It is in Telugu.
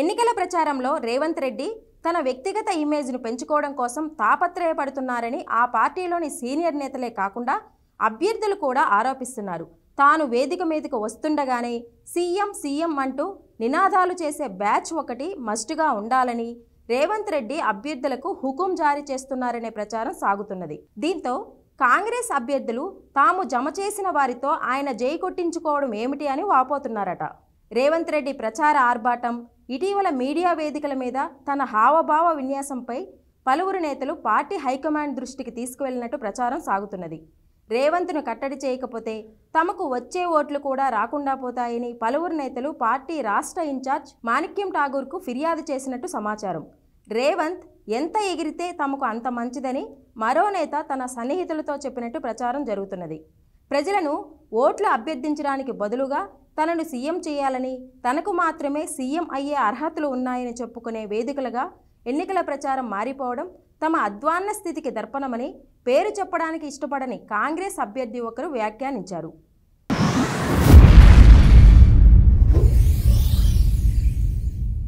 ఎన్నికల ప్రచారంలో రేవంత్ రెడ్డి తన వ్యక్తిగత ఇమేజ్ను పెంచుకోవడం కోసం తాపత్రయపడుతున్నారని ఆ పార్టీలోని సీనియర్ నేతలే కాకుండా అభ్యర్థులు కూడా ఆరోపిస్తున్నారు తాను వేదిక మీదకు వస్తుండగానే సీఎం సీఎం అంటూ నినాదాలు చేసే బ్యాచ్ ఒకటి మస్టుగా ఉండాలని రేవంత్ రెడ్డి అభ్యర్థులకు హుకుం జారీ చేస్తున్నారనే ప్రచారం సాగుతున్నది దీంతో కాంగ్రెస్ అభ్యర్థులు తాము జమ చేసిన వారితో ఆయన జై కొట్టించుకోవడం ఏమిటి అని వాపోతున్నారట రేవంత్ రెడ్డి ప్రచార ఆర్భాటం ఇటీవల మీడియా వేదికల మీద తన హావభావ విన్యాసంపై పలువురు నేతలు పార్టీ హైకమాండ్ దృష్టికి తీసుకువెళ్లినట్టు ప్రచారం సాగుతున్నది రేవంత్ను కట్టడి చేయకపోతే తమకు వచ్చే ఓట్లు కూడా రాకుండా పోతాయని పలువురు నేతలు పార్టీ రాష్ట్ర ఇన్ఛార్జ్ మాణిక్యం ఠాగూర్కు ఫిర్యాదు చేసినట్టు సమాచారం రేవంత్ ఎంత ఎగిరితే తమకు అంత మంచిదని మరో నేత తన సన్నిహితులతో చెప్పినట్టు ప్రచారం జరుగుతున్నది ప్రజలను ఓట్లు అభ్యర్థించడానికి బదులుగా తనను సీఎం చేయాలని తనకు మాత్రమే సీఎం అయ్యే అర్హతలు ఉన్నాయని చెప్పుకునే వేదికలుగా ఎన్నికల ప్రచారం మారిపోవడం తమ అధ్వాన్న స్థితికి దర్పణమని పేరు చెప్పడానికి ఇష్టపడని కాంగ్రెస్ అభ్యర్థి ఒకరు వ్యాఖ్యానించారు